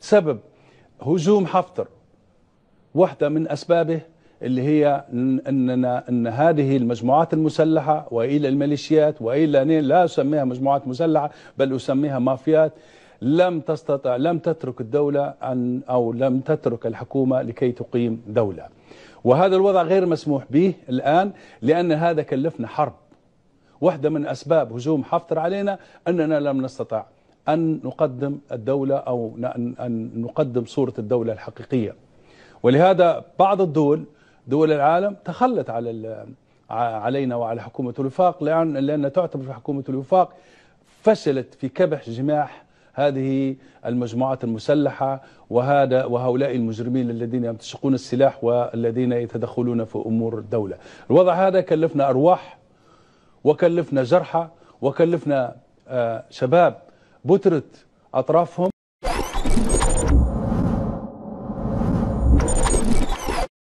سبب هجوم حفتر واحدة من أسبابه اللي هي أننا أن هذه المجموعات المسلحة وإلى الميليشيات وإلى لا أسميها مجموعات مسلحة بل أسميها مافيات لم تستطع لم تترك الدولة أن أو لم تترك الحكومة لكي تقيم دولة وهذا الوضع غير مسموح به الآن لأن هذا كلفنا حرب واحدة من أسباب هجوم حفتر علينا أننا لم نستطع أن نقدم الدولة أو أن نقدم صورة الدولة الحقيقية ولهذا بعض الدول دول العالم تخلت على علينا وعلى حكومة الوفاق لأن لأن تعتبر حكومة الوفاق فشلت في كبح جماح هذه المجموعات المسلحة وهذا وهؤلاء المجرمين الذين يمتشقون السلاح والذين يتدخلون في أمور الدولة الوضع هذا كلفنا أرواح وكلفنا جرحى وكلفنا آه، شباب بترت أطرافهم